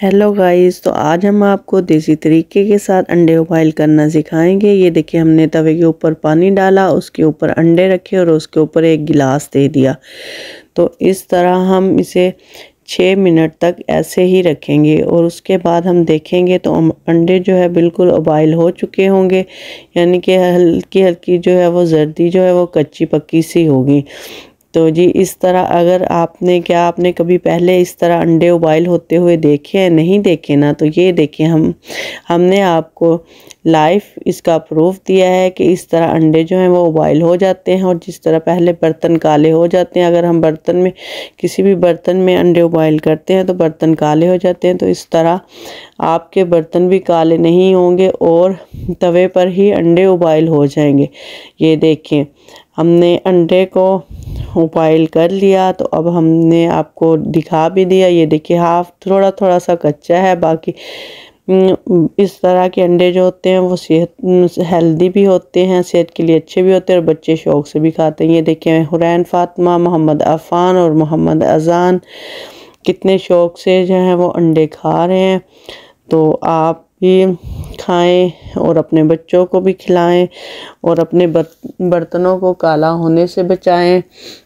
hello guys तो आज हम आपको देसी तरीके के साथ अंडे उबाइल करना सिखाएंगे ये देखिए हमने तवे के ऊपर पानी डाला उसके ऊपर अंडे रखे और उसके ऊपर एक गिलास दे दिया तो इस तरह हम इसे छः मिनट तक ऐसे ही रखेंगे और उसके बाद हम देखेंगे तो अंडे जो है बिल्कुल उबाइल हो चुके होंगे यानी कि हल्की हल्की जो है वो जर्दी जो है वो कच्ची पक्की सी होगी तो जी इस तरह अगर आपने क्या आपने कभी पहले इस तरह अंडे उबाइल होते हुए देखे हैं नहीं देखे ना तो ये देखें हम हमने आपको लाइफ इसका प्रूफ दिया है कि इस तरह अंडे जो हैं वो उबाइल हो जाते हैं और जिस तरह पहले बर्तन काले हो जाते हैं अगर हम बर्तन में किसी भी बर्तन में अंडे उबाइल करते हैं तो बर्तन काले हो जाते हैं तो इस तरह आपके बर्तन भी काले नहीं होंगे और तवे पर ही अंडे उबाइल हो जाएंगे ये देखें हमने अंडे को बॉयल कर लिया तो अब हमने आपको दिखा भी दिया ये देखिए हाफ थोड़ा थोड़ा सा कच्चा है बाकी इस तरह के अंडे जो होते हैं वो सेहत हेल्दी भी होते हैं सेहत के लिए अच्छे भी होते हैं और बच्चे शौक से भी खाते हैं ये देखिए हुरैन फातमा मोहम्मद अफ़ान और मोहम्मद अजान कितने शौक से जो है वो अंडे खा रहे हैं तो आप भी खाएं और अपने बच्चों को भी खिलाएं और अपने बर्तनों को काला होने से बचाएं